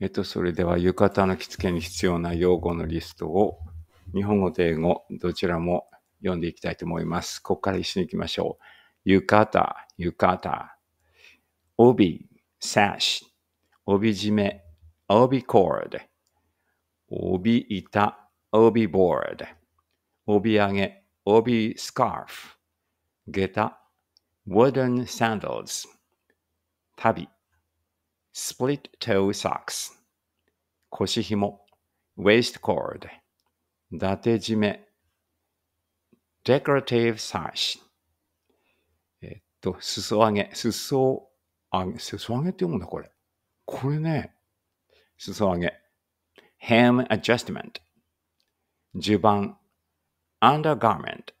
えっと、それでは浴衣の着付けに必要な用語のリストを日本語と英語どちらも読んでいきたいと思います。ここから一緒に行きましょう。浴衣、浴衣。帯、サッシ、帯締め、帯コード。帯板、帯ボード。帯揚げ、帯スカーフ。下駄、wooden sandals。旅。split toe socks 腰紐 waist cord 伊達締め decorative sash えっと、裾上げ、裾上げ、裾上げって読むんだ、これ。これね、裾上げ。hem adjustment 襦袢 undergarment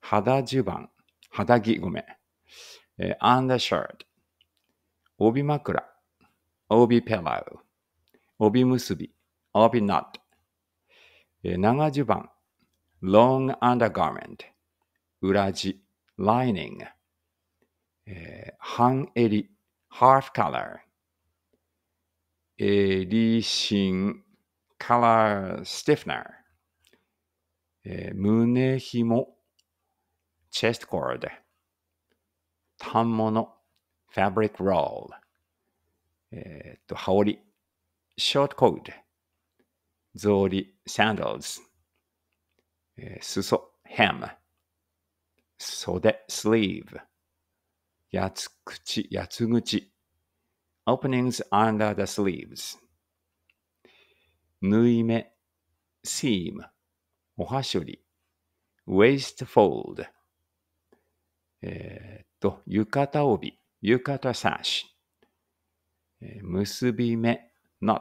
肌襦袢肌着ごめん、えー、undershirt 帯枕帯ペラウ、帯結び、帯ナット。長襦袢、long undergarment、裏地、lining、えー、半襟、half color、襟芯、color stiffener、えー、胸紐、chest cord、反物、fabric roll。えー、っと、羽織、ショートコート、草履、サンダルズ、えー、裾、ヘム、袖、スリーブ、やつ口、やつ口、openings under the sleeves、縫い目、シーム、おはしょり、waist fold、えー、っと、浴衣帯、浴衣サッシュ、結び目 not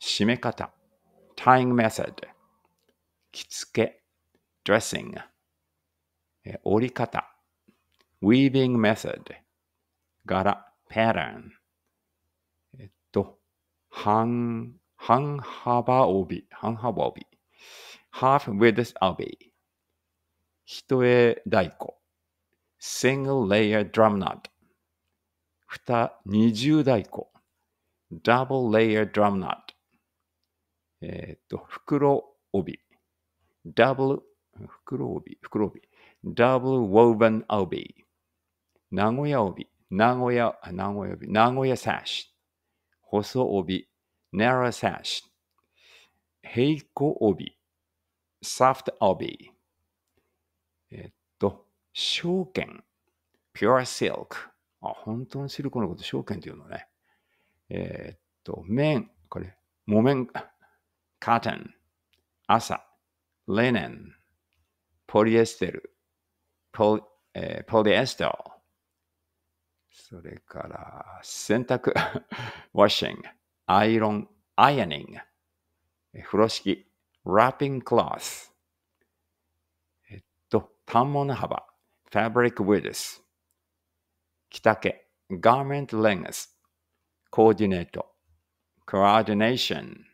締め方 tying method 着付け dressing 折り方 weaving method 柄 pattern えっと半半幅帯半幅帯 half width 帯一重太鼓 single layer drum knot 二重太鼓 double layer drum knot。えー、っと、袋帯。double、袋帯、袋帯。double woven 帯。名古屋帯。名古屋、名古屋帯。名古屋サッシ。細帯。narrow sash。平行帯。soft 帯。えっと、証券。pure silk。あ、本当のシルクのこと証券っていうのね。えー、っと、綿、これ、木綿、カーテン、朝、レネン、ポリエステル、ポ,、えー、ポリエステル、それから洗濯、ワッシング、アイロン、アイアニング、え風呂敷、ラッピングクロス、えっと、単物幅、ファブリックウィルス、着丈、ガーメントレングス、coordinator, coordination.